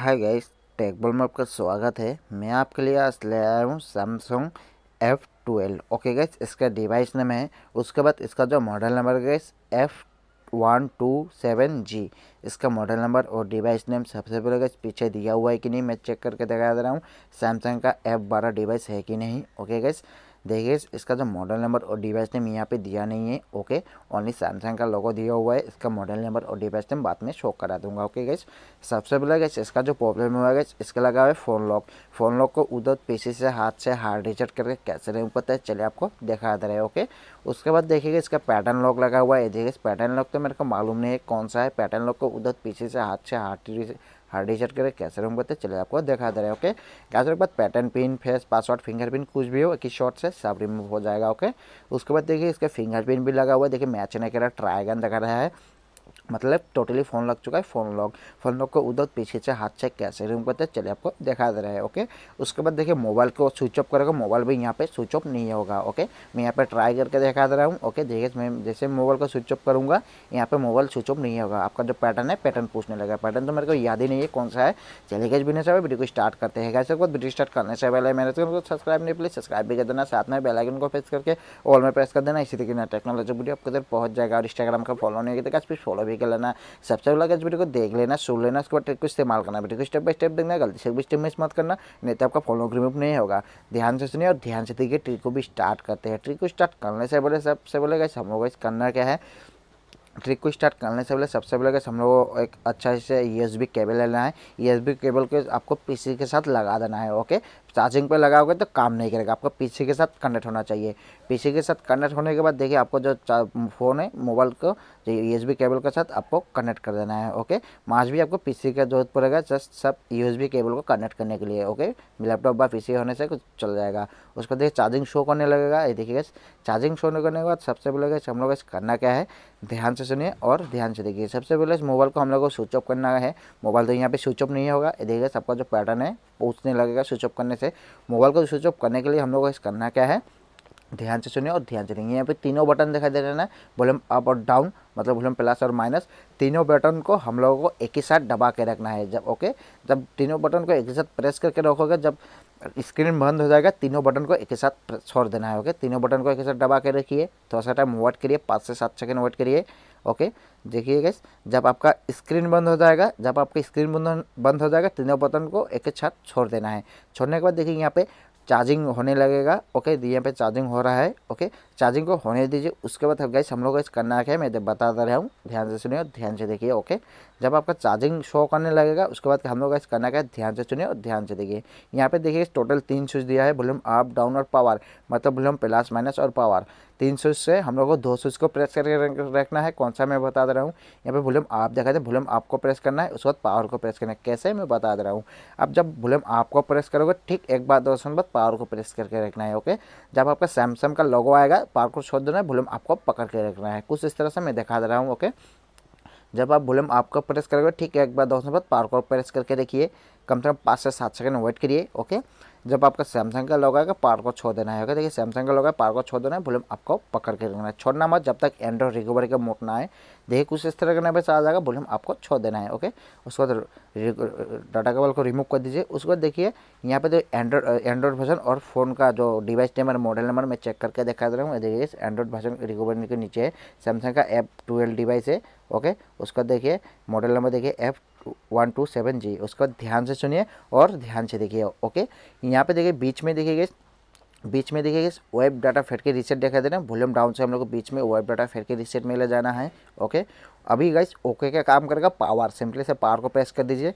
hi guys टेकबॉल में आपका स्वागत है मैं आपके लिए आज ले आया हूँ Samsung F twelve okay guys इसका डिवाइस नेम है उसके बाद इसका जो model number guys F one two seven G इसका मॉडल नंबर और डिवाइस नेम सबसे पहले गाइस पीछे दिया हुआ है कि नहीं मैं चेक करके दिखा दे रहा हूँ सैमसंग का एफ़ बारह डिवाइस है कि नहीं ओके गैस देखिए इसका जो मॉडल नंबर और डिवाइस नेम यहाँ पे दिया नहीं है ओके ओनली सैमसंग का लोगो दिया हुआ है इसका मॉडल नंबर और डिवाइस नेम बाद में शो करा दूंगा ओके गैस सबसे पहले गैस इसका जो प्रॉब्लम हुआ गैस इसका लगा हुआ है फ़ोन लॉक फ़ोन लॉक को उधर पीसी से हाथ से हार्ड रिचार्ज करके कैसे नहीं पता है चले आपको दिखा दे रहे हैं ओके उसके बाद देखिएगा इसका पैटर्न लॉक लगा हुआ है देखिए पैटर्न लॉक तो मेरे को मालूम नहीं है कौन सा है पैटर्न लॉक को उधर पीछे से हाथ से हार्ड हार्ड रीसेट करके कैसे रूम करते चले आपको दिखा दे रहे हैं ओके कैसे के बाद pattern pin face password fingerprint कुछ भी हो एक ही शॉट से सब रिमूव हो जाएगा ओके उसके बाद देखिए इसके फिंगरप्रिंट भी लगा हुआ है देखिए मैच नहीं कर रहा ट्राइगन दिखा रहा है मतलब टोटली फ़ोन लग चुका है फ़ोन लॉक फ़ोन लॉक को उधर पीछे से हाथ से कैसे रूम करते हैं चलिए आपको दिखा दे रहे हैं ओके उसके बाद देखिए मोबाइल को स्विच ऑफ करेगा मोबाइल भी यहाँ पे स्विच ऑफ नहीं होगा ओके मैं यहाँ पे ट्राई करके दिखा दे रहा हूँ ओके देखिए मैं जैसे मोबाइल को स्विच ऑफ करूँगा यहाँ पर मोबाइल स्विच ऑफ नहीं होगा आपका जो पैटर्न है पैटर्न पूछने लगा पैटर्न तो मेरे को याद ही नहीं है कौन सा है चलिए गए बिना सब वीडियो को स्टार्ट करते हैं कैसे वीडियो स्टार्ट करने से पहले मेरे चैनल को सब्सक्राइब नहीं प्लीज सब्सक्राइब भी कर देना साथ में बेलाइकन को प्रेस करके ऑल में प्रेस कर देना इसी तरीके टेक्नोलॉजी वीडियो आपके इधर पहुँच जाएगा और इंस्टाग्राम का फॉलो नहीं किया तो कैसे फॉलो भी कर लेना सबसे पहला इस वीडियो को देख लेना सुन लेना उसके बाद ट्रिक को इस्तेमाल करना वीडियो को स्टेप बाय स्टेप देखना गलती से भी स्टेप मिस मत करना नहीं तो आपका फॉलो ग्रुप नहीं होगा ध्यान से सुनिए और ध्यान से देखिए ट्रिक को भी स्टार्ट करते हैं ट्रिक को स्टार्ट करने से पहले सबसे पहले हम लोग करना क्या है ट्रिक को स्टार्ट करने से पहले सबसे पहले हम लोग एक अच्छा से यूएसबी केबल लेना है यूएसबी केबल को आपको पीसी के साथ लगा देना है ओके चार्जिंग पे लगाओगे तो काम नहीं करेगा आपको पीछे के साथ कनेक्ट होना चाहिए पीछे के साथ कनेक्ट होने के बाद देखिए आपको जो फ़ोन है मोबाइल को यू केबल के साथ आपको कनेक्ट कर देना है ओके माज भी आपको पीसी का जरूरत पड़ेगा जस्ट सब बी केबल को कनेक्ट करने के लिए ओके लैपटॉप व पीसी होने से कुछ चल जाएगा उसको देखिए चार्जिंग शो करने लगेगा ये देखिएगा चार्जिंग शो करने के बाद सबसे पहले हम लोग करना क्या है ध्यान से सुनिए और ध्यान से देखिए सबसे पहले इस मोबाइल को हम लोग को स्विच ऑफ करना है मोबाइल तो यहाँ पर स्विच ऑफ नहीं होगा ये देखिए सबका जो पैटर्न है पूछने लगेगा स्विच ऑफ करने से मोबाइल को स्विच ऑफ करने के लिए हम लोग करना क्या है ध्यान से सुनिए और ध्यान से देंगे यहाँ पे तीनों बटन दिखाई दे रहे हैं वॉल्यूम अप और डाउन मतलब वॉल्यूम प्लस और माइनस तीनों बटन को हम लोगों को एक ही साथ दबा के रखना है जब ओके जब तीनों बटन को एक ही साथ प्रेस करके रखोगे जब स्क्रीन बंद हो जाएगा तीनों बटन को एक ही साथ छोड़ देना है ओके तीनों बटन को एक ही साथ दबा के रखिए थोड़ा सा टाइम वेट करिए पाँच से सात सेकेंड वेट करिए ओके देखिए गैस जब आपका स्क्रीन बंद हो जाएगा जब आपका स्क्रीन बंद बंद हो जाएगा तीनों बटन को एक एक साथ छोड़ देना है छोड़ने के बाद देखिए यहाँ पे चार्जिंग होने लगेगा ओके यहाँ पे चार्जिंग हो रहा है ओके चार्जिंग को होने दीजिए उसके बाद गैस हम लोग इस करना है मैं बता दे रहा हूँ ध्यान से सुनिए ध्यान से देखिए ओके जब आपका चार्जिंग शो करने लगेगा उसके बाद हम लोग करना क्या ध्यान से चुने और ध्यान से देखिए यहाँ पे देखिए टोटल तीन स्विच दिया है वॉल्यूम अप डाउन और पावर मतलब वॉल्यूम प्लस माइनस और पावर तीन स्विच से हम लोग को दो स्विच को प्रेस करके रखना है कौन सा मैं बता दे रहा हूँ यहाँ पे वॉल्यूम आप देखा जाए वॉल्यूम आपको प्रेस करना है उसके बाद पावर को प्रेस करना है कैसे मैं बता दे रहा हूँ अब जब वॉल्यूम आपको प्रेस करोगे ठीक एक बार दो सेकंड बाद पावर को प्रेस करके रखना है ओके जब आपका सैमसंग का लोगो आएगा पावर को छोड़ देना है वॉल्यूम आपको पकड़ के रखना है कुछ इस तरह से मैं दिखा दे रहा हूँ ओके जब आप वॉल्यूम आपका प्रेस करोगे ठीक है एक बार दोस्तों बाद पावर को प्रेस करके देखिए कम से कम पाँच से सात सेकंड वेट करिए ओके जब आपका सैमसंग का लोगो तो आएगा पार को छोड़ देना है ओके देखिए सैमसंग का लोग है पार को छोड़ देना है वॉल्यूम आपको पकड़ के रखना है छोड़ना मत जब तक एंड्रॉइड रिकवरी का मोड ना आए देखिए कुछ इस तरह का नंबर आ जाएगा वॉल्यूम आपको छोड़ देना है ओके उसके बाद डाटा केबल को रिमूव कर दीजिए उसके बाद देखिए यहाँ पे जो एंड्रॉइड एंड्रॉइड भर्जन और फ़ोन का जो डिवाइस नंबर मॉडल नंबर मैं चेक करके दिखा दे रहा हूँ देखिए एंड्रॉइड वर्जन रिकवरी के नीचे है सैमसंग का एफ ट्वेल्व डिवाइस है ओके उसका देखिए मॉडल नंबर देखिए F one two seven G उसको ध्यान से सुनिए और ध्यान से देखिए ओके यहाँ पे देखिए बीच में देखिए बीच में देखिए wipe data factory reset देखा देना वॉल्यूम डाउन से हम लोग को बीच में wipe data factory reset में ले जाना है ओके अभी गाइस ओके का काम करेगा पावर सिंपली से पावर को प्रेस कर दीजिए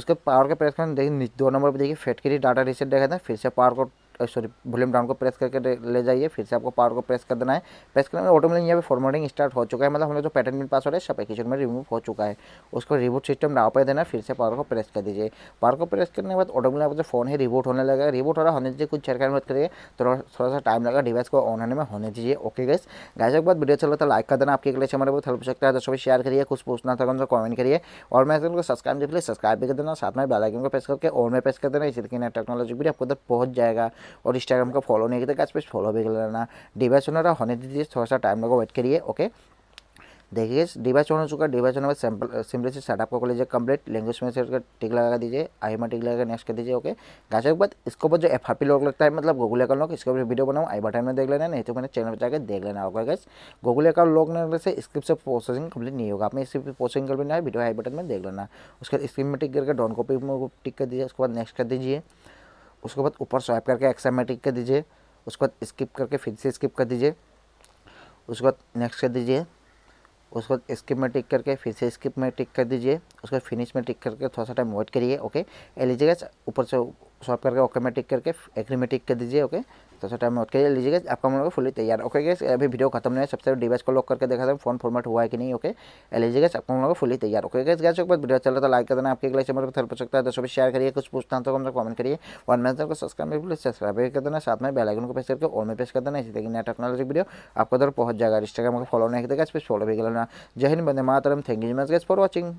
उसके पावर के प्रेस कर देखिए दो नंबर पर देखिए फेड के लिए डाटा रिसेट देखा था फिर से पावर को सॉरी वॉल्यूम डाउन को प्रेस करके ले जाइए फिर से आपको पावर को प्रेस कर देना है प्रेस करने में ऑटोमेटिक यहाँ पे फॉर्मेटिंग स्टार्ट हो चुका है मतलब हमारे जो पैटर्न बिन पासवर्ड है सब एक में रिमूव हो चुका है उसको रिबूट सिस्टम डाउ पर देना फिर से पावर को प्रेस कर दीजिए पावर को प्रेस करने के बाद ऑटोमेटिक आपका जो फोन है रिबूट होने लगेगा रिबूट हो रहा होने दीजिए कुछ चरकार मत करिए थोड़ा सा टाइम लगा डिवाइस को ऑन होने में होने दीजिए ओके गैस गैस के बाद वीडियो चल रहा था लाइक कर देना आपके लिए अच्छा हमारे बहुत हेल्प हो सकता है दोस्तों शेयर करिए कुछ पूछना था उनको तो कमेंट करिए और मैं को सब्सक्राइब देख लिए सब्सक्राइब भी कर देना साथ में बेलाइकन को प्रेस करके और में प्रेस कर देना इसी तरीके टेक्नोलॉजी भी आपको उधर पहुँच जाएगा और इंस्टाग्राम का फॉलो नहीं करते गैस फॉलो भी कर लेना डिवाइस होना होने दीजिए थोड़ा सा टाइम लगा वेट करिए ओके देखिए डिवाइस ऑन हो चुका है डिवाइस होने के बाद सिंपल से सेटअप को लीजिए कंप्लीट लैंग्वेज में से टिक लगा दीजिए आई में टिक लगा नेक्स्ट कर दीजिए ओके गाचा के बाद इसके बाद जो एफ आर पी लोग लगता है मतलब गूगल अकाउंट लोग इसके ऊपर वीडियो बनाऊँ आई बटन में देख लेना नहीं तो मैंने चैनल पर जाकर देख लेना होगा गैस गूगल अकाउंट लोग नहीं से स्क्रिप्ट से प्रोसेसिंग कंप्लीट नहीं होगा आपने स्क्रिप्ट प्रोसेसिंग कर लेना है वीडियो आई बटन में देख लेना उसके बाद स्क्रीन में टिक करके डॉन कॉपी में टिक कर दीजिए उसके बाद नेक्स्ट कर दीजिए उसके बाद ऊपर स्वाइप करके एक्सामेटिक कर दीजिए उसके बाद स्किप करके फिर से स्किप कर दीजिए उसके बाद नेक्स्ट कर दीजिए उसके बाद स्किप में टिक करके फिर से स्किप में टिक कर दीजिए उसके बाद फिनिश में टिक करके थोड़ा सा टाइम वेट करिए ओके लीजिएगा ऊपर से स्वाइप करके ओके में टिक करके एग्री में टिक कर दीजिए ओके तो छोटा मोड के लीजिएगा आपका लोग फुली तैयार ओके गैस अभी वीडियो खत्म नहीं है सबसे डिवाइस को लॉक करके देखा था फोन फॉर्मेट हुआ है कि नहीं ओके लीजिएगा आपका मोड फुली तैयार ओके गैस गैस वीडियो चल रहा था लाइक कर देना आपके लिए चैनल पर थल सकता है दोस्तों शेयर करिए कुछ पूछता हूँ तो लोग कमेंट करिए वन मैं को सब्सक्राइब भी सब्सक्राइब कर देना साथ में बेलाइकन को प्रेस करके और में प्रेस कर देना इसी तरीके नया टेक्नोलॉजी वीडियो आपको उधर पहुंच जाएगा इंस्टाग्राम को फॉलो नहीं करते इस फिर फॉलो भी कर लेना जय हिंद बंदे मातरम thank you much guys for watching